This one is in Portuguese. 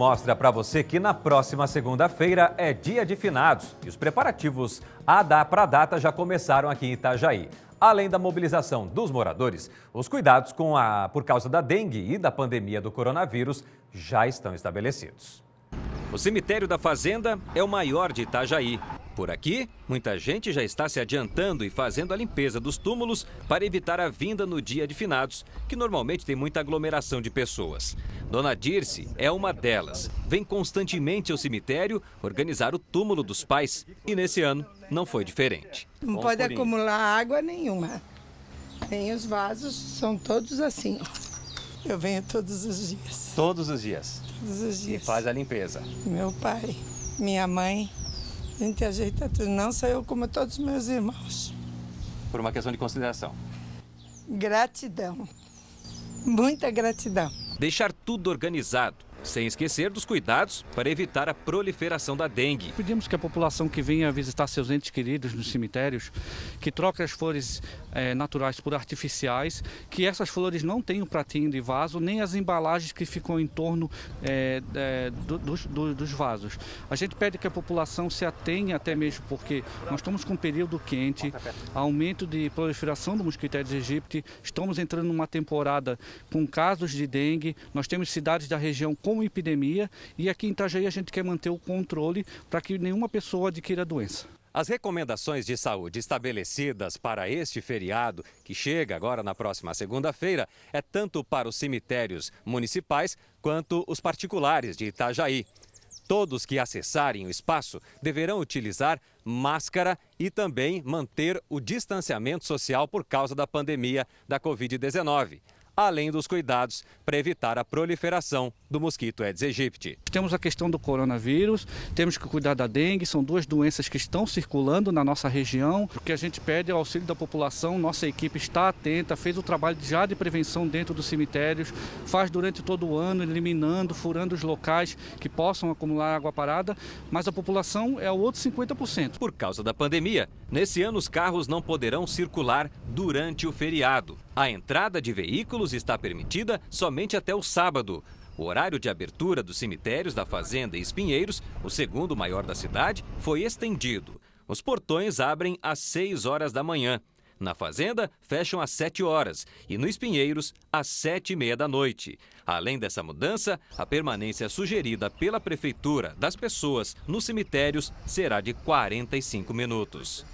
mostra para você que na próxima segunda-feira é dia de finados e os preparativos a dar para a data já começaram aqui em Itajaí. Além da mobilização dos moradores, os cuidados com a, por causa da dengue e da pandemia do coronavírus já estão estabelecidos. O cemitério da Fazenda é o maior de Itajaí por aqui, muita gente já está se adiantando e fazendo a limpeza dos túmulos para evitar a vinda no dia de finados, que normalmente tem muita aglomeração de pessoas. Dona Dirce é uma delas. Vem constantemente ao cemitério organizar o túmulo dos pais e nesse ano não foi diferente. Não pode acumular água nenhuma. Nem os vasos, são todos assim. Eu venho todos os dias. Todos os dias? Todos os dias. E faz a limpeza. Meu pai, minha mãe, a gente ajeita tudo, não só eu como todos os meus irmãos. Por uma questão de consideração. Gratidão. Muita gratidão. Deixar tudo organizado sem esquecer dos cuidados para evitar a proliferação da dengue. Pedimos que a população que venha visitar seus entes queridos nos cemitérios, que troque as flores eh, naturais por artificiais, que essas flores não tenham pratinho de vaso, nem as embalagens que ficam em torno eh, eh, do, do, dos vasos. A gente pede que a população se atenha até mesmo porque nós estamos com um período quente, aumento de proliferação do mosquito Aedes aegypti, estamos entrando numa temporada com casos de dengue, nós temos cidades da região com como epidemia e aqui em Itajaí a gente quer manter o controle para que nenhuma pessoa adquira a doença. As recomendações de saúde estabelecidas para este feriado, que chega agora na próxima segunda-feira, é tanto para os cemitérios municipais quanto os particulares de Itajaí. Todos que acessarem o espaço deverão utilizar máscara e também manter o distanciamento social por causa da pandemia da Covid-19 além dos cuidados para evitar a proliferação do mosquito Aedes aegypti. Temos a questão do coronavírus, temos que cuidar da dengue, são duas doenças que estão circulando na nossa região. O que a gente pede é o auxílio da população, nossa equipe está atenta, fez o trabalho já de prevenção dentro dos cemitérios, faz durante todo o ano, eliminando, furando os locais que possam acumular água parada, mas a população é o outro 50%. Por causa da pandemia, nesse ano os carros não poderão circular durante o feriado. A entrada de veículos está permitida somente até o sábado. O horário de abertura dos cemitérios da Fazenda e Espinheiros, o segundo maior da cidade, foi estendido. Os portões abrem às 6 horas da manhã. Na fazenda, fecham às 7 horas e no Espinheiros, às 7 e meia da noite. Além dessa mudança, a permanência sugerida pela Prefeitura das pessoas nos cemitérios será de 45 minutos.